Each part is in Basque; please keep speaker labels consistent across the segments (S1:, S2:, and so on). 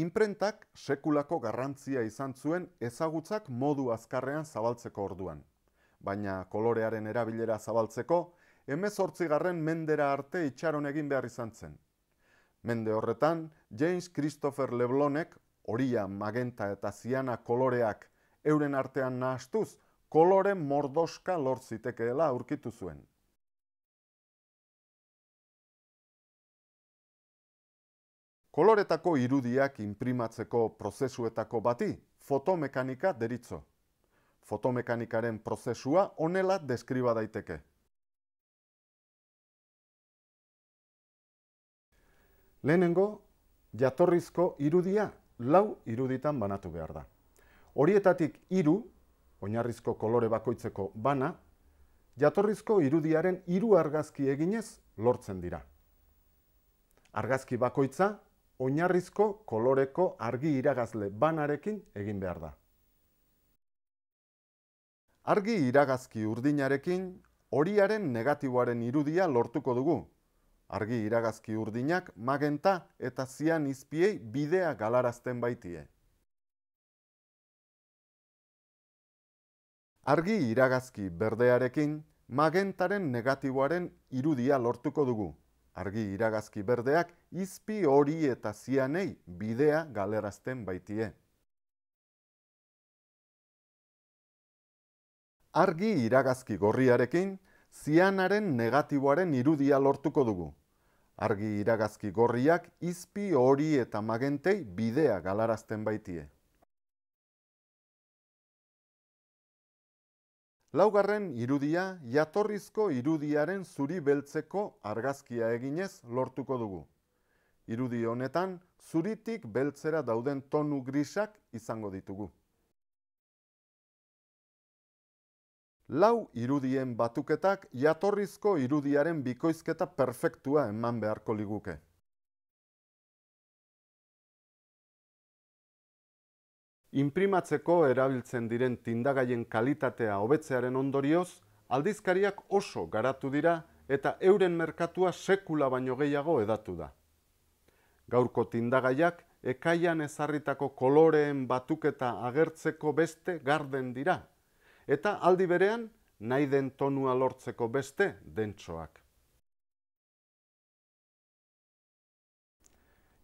S1: Inprentak sekulako garrantzia izan zuen ezagutzak modu azkarrean zabaltzeko orduan. Baina kolorearen erabilera zabaltzeko, emez mendera arte itxaron egin behar izan zen. Mende horretan, James Christopher Leblonek, horia magenta eta ziana koloreak euren artean nahastuz, kolore mordoska lortzitekeela aurkitu zuen. koloretako irudiak inprimatzeko prozesuetako bati, fotomekanika deritzo. Fotomekanikaren prozesua onela deskriba daiteke. Lehenengo, jatorrizko irudia lau iruditan banatu behar da. Horietatik iru, oinarrizko kolore bakoitzeko bana, jatorrizko irudiaren iru argazki eginez lortzen dira. Argazki bakoitza oinarrizko koloreko argi iragazle banarekin egin behar da. Argi iragazki urdinarekin horiaren negatiboaren irudia lortuko dugu. Argi iragazki urdinak magenta eta zian izpiei bidea galarazten baitie. Argi iragazki berdearekin magentaren negatiboaren irudia lortuko dugu argi iragazki berdeak izpi hori eta zianei bidea galerazten baitie. Argi iragazki gorriarekin, zianaren negatiboaren irudia lortuko dugu. Argi iragazki gorriak izpi hori eta magentei bidea galarazten baitie. Laugarren irudia jatorrizko irudiaren zuri beltzeko argazkia eginez lortuko dugu. Irudi honetan zuritik beltzera dauden tonu grisak izango ditugu. Lau irudien batuketak jatorrizko irudiaren bikoizketa perfektua eman beharko liguke. inprimatzeko erabiltzen diren tindagaien kalitatea hobetzearen ondorioz, aldizkariak oso garatu dira eta euren merkatua sekula baino gehiago edatu da. Gaurko tindagaiak ekaian ezarritako koloreen batuketa agertzeko beste garden dira, eta aldi berean nahi den tonua lortzeko beste dentsoak.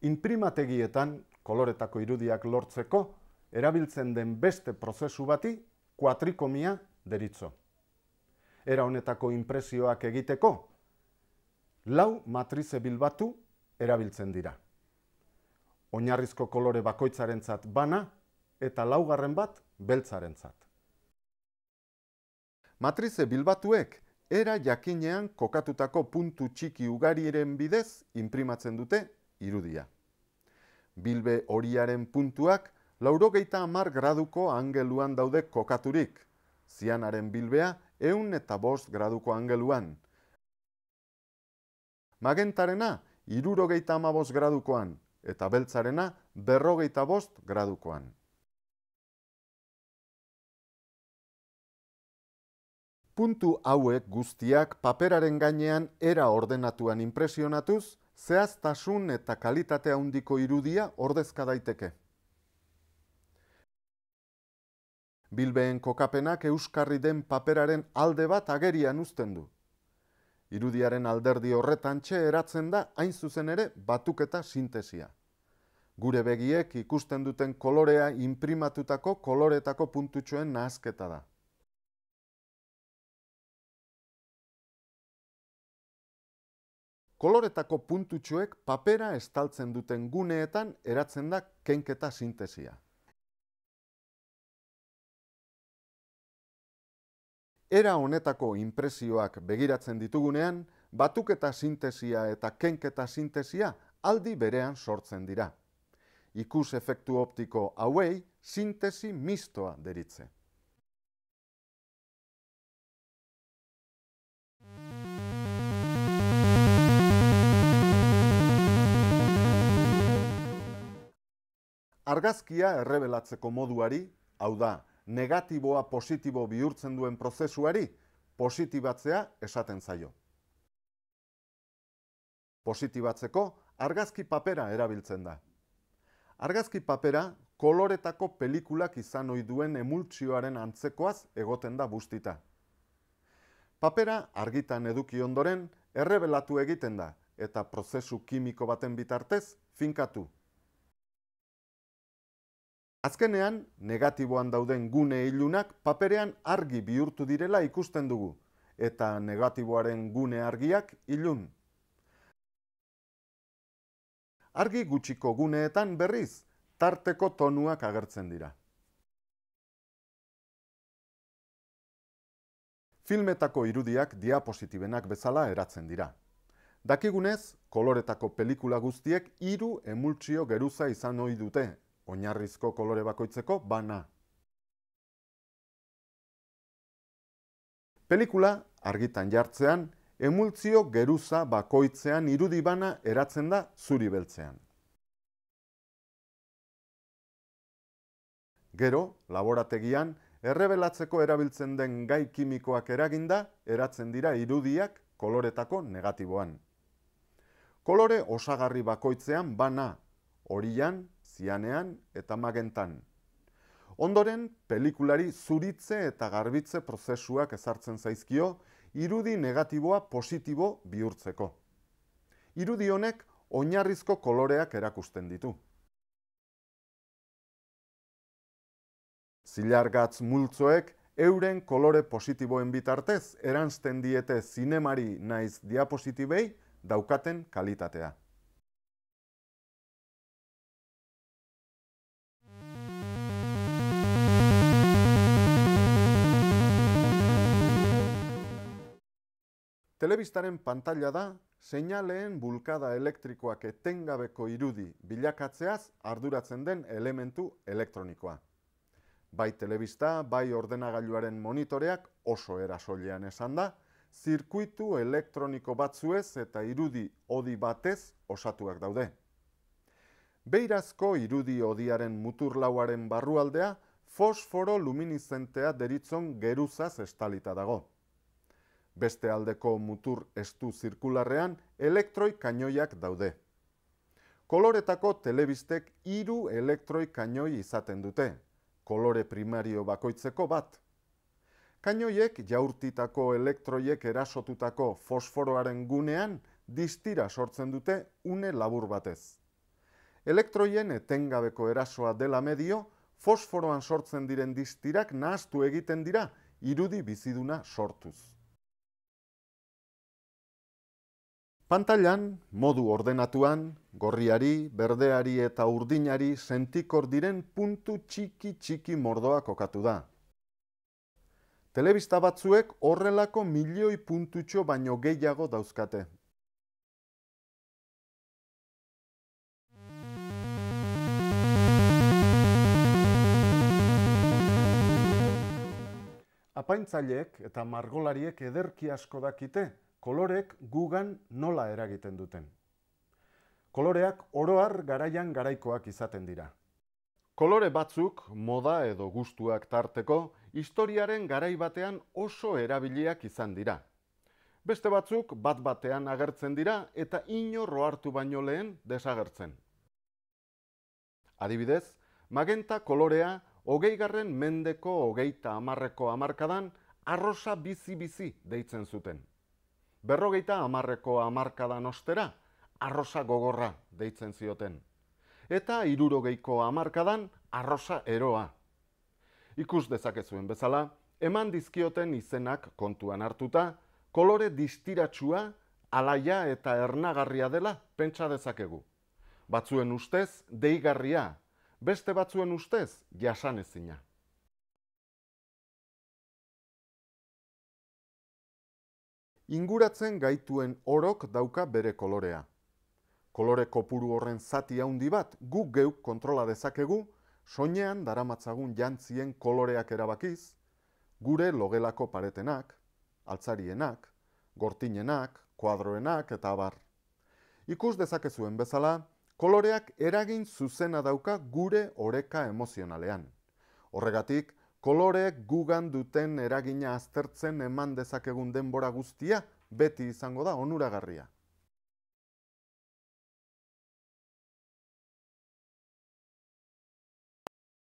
S1: Inprimategietan koloretako irudiak lortzeko erabiltzen den beste prozesu bati kuatrikomia deritzo. Era honetako impresioak egiteko, lau matrize bilbatu erabiltzen dira. Oinarrizko kolore bakoitzarentzat bana eta laugarren bat beltzarentzat. Matrize bilbatuek era jakinean kokatutako puntu txiki ugariren bidez imprimatzen dute irudia. Bilbe horiaren puntuak Laurogeita amar graduko angeluan daude kokaturik, zianaren bilbea eun eta bost graduko angeluan. Magentarena, irurogeita amabost gradukoan, eta beltzarena, berrogeita bost gradukoan. Puntu hauek guztiak paperaren gainean era ordenatuan impresionatuz, zehaztasun eta kalitatea handiko irudia ordezka daiteke. Bilbeen kokapenak euskarri den paperaren alde bat agerian uzten du. Irudiaren alderdi horretan txe eratzen da hain zuzen ere batuketa sintesia. Gure begiek ikusten duten kolorea inprimatutako koloretako puntutxoen nahazketa da. Koloretako puntutxoek papera estaltzen duten guneetan eratzen da kenketa sintesia. Era honetako inpresioak begiratzen ditugunean, batuketa sintesia eta kenketa sintesia aldi berean sortzen dira. Ikus efektu optiko hauei sintesi mistoa deritze. Argazkia errebelatzeko moduari, hau da, negatiboa positibo bihurtzen duen prozesuari positibatzea esaten zaio. Positibatzeko argazki papera erabiltzen da. Argazki papera koloretako pelikulak izan ohi duen emultzioaren antzekoaz egoten da bustita. Papera argitan eduki ondoren errebelatu egiten da eta prozesu kimiko baten bitartez finkatu. Azkenean, negatiboan dauden gune ilunak paperean argi bihurtu direla ikusten dugu, eta negatiboaren gune argiak ilun. Argi gutxiko guneetan berriz, tarteko tonuak agertzen dira. Filmetako irudiak diapositibenak bezala eratzen dira. Dakigunez, koloretako pelikula guztiek hiru emultzio geruza izan ohi dute, Oinarrizko kolore bakoitzeko bana. Pelikula argitan jartzean emultzio geruza bakoitzean irudi bana eratzen da zuri beltzean. Gero, laborategian errebelatzeko erabiltzen den gai kimikoak eraginda eratzen dira irudiak koloretako negatiboan. Kolore osagarri bakoitzean bana horian zianean eta magentan. Ondoren, pelikulari zuritze eta garbitze prozesuak ezartzen zaizkio, irudi negatiboa positibo bihurtzeko. Irudi honek oinarrizko koloreak erakusten ditu. Zilargatz multzoek, euren kolore positiboen bitartez, eransten diete zinemari naiz diapositibei daukaten kalitatea. Telebistaren pantalla da, seinaleen bulkada elektrikoak etengabeko irudi bilakatzeaz arduratzen den elementu elektronikoa. Bai telebista, bai ordenagailuaren monitoreak oso erasoilean esan da, zirkuitu elektroniko batzuez eta irudi odi batez osatuak daude. Beirazko irudi odiaren muturlauaren barrualdea, fosforo luminizentea deritzon geruzaz estalita dago. Beste aldeko mutur estu zirkularrean elektroi kainoiak daude. Koloretako telebistek iru elektroi kainoi izaten dute. Kolore primario bakoitzeko bat. Kainoiek jaurtitako elektroiek erasotutako fosforoaren gunean distira sortzen dute une labur batez. Elektroien etengabeko erasoa dela medio, fosforoan sortzen diren distirak nahaztu egiten dira irudi biziduna sortuz. Pantailan, modu ordenatuan, gorriari, berdeari eta urdinari sentikor diren puntu txiki txiki mordoa kokatu da. Telebista batzuek horrelako milioi puntutxo baino gehiago dauzkate. Apaintzaileek eta margolariek ederki asko dakite kolorek gugan nola eragiten duten. Koloreak oroar garaian garaikoak izaten dira. Kolore batzuk, moda edo guztuak tarteko, historiaren garai batean oso erabiliak izan dira. Beste batzuk bat batean agertzen dira eta ino roartu baino lehen desagertzen. Adibidez, magenta kolorea hogei garren mendeko hogeita amarreko hamarkadan arrosa bizi-bizi deitzen zuten berrogeita hamarreko hamarkadan ostera, arrosa gogorra deitzen zioten. Eta irurogeiko hamarkadan, arrosa eroa. Ikus dezakezuen bezala, eman dizkioten izenak kontuan hartuta, kolore distiratsua, alaia eta ernagarria dela pentsa dezakegu. Batzuen ustez, deigarria, beste batzuen ustez, jasanezina. Inguratzen gaituen orok dauka bere kolorea. Kolore kopuru horren zati handi bat guk geuk kontrola dezakegu soinean daramatzagun jantzien koloreak erabakiz gure logelako paretenak, altzarienak, gortinenak, kuadroenak eta abar. Ikus dezakezuen bezala, koloreak eragin zuzena dauka gure oreka emozionalean. Horregatik Koloreek gugan duten eragina aztertzen eman dezakegun denbora guztia beti izango da onuragarria.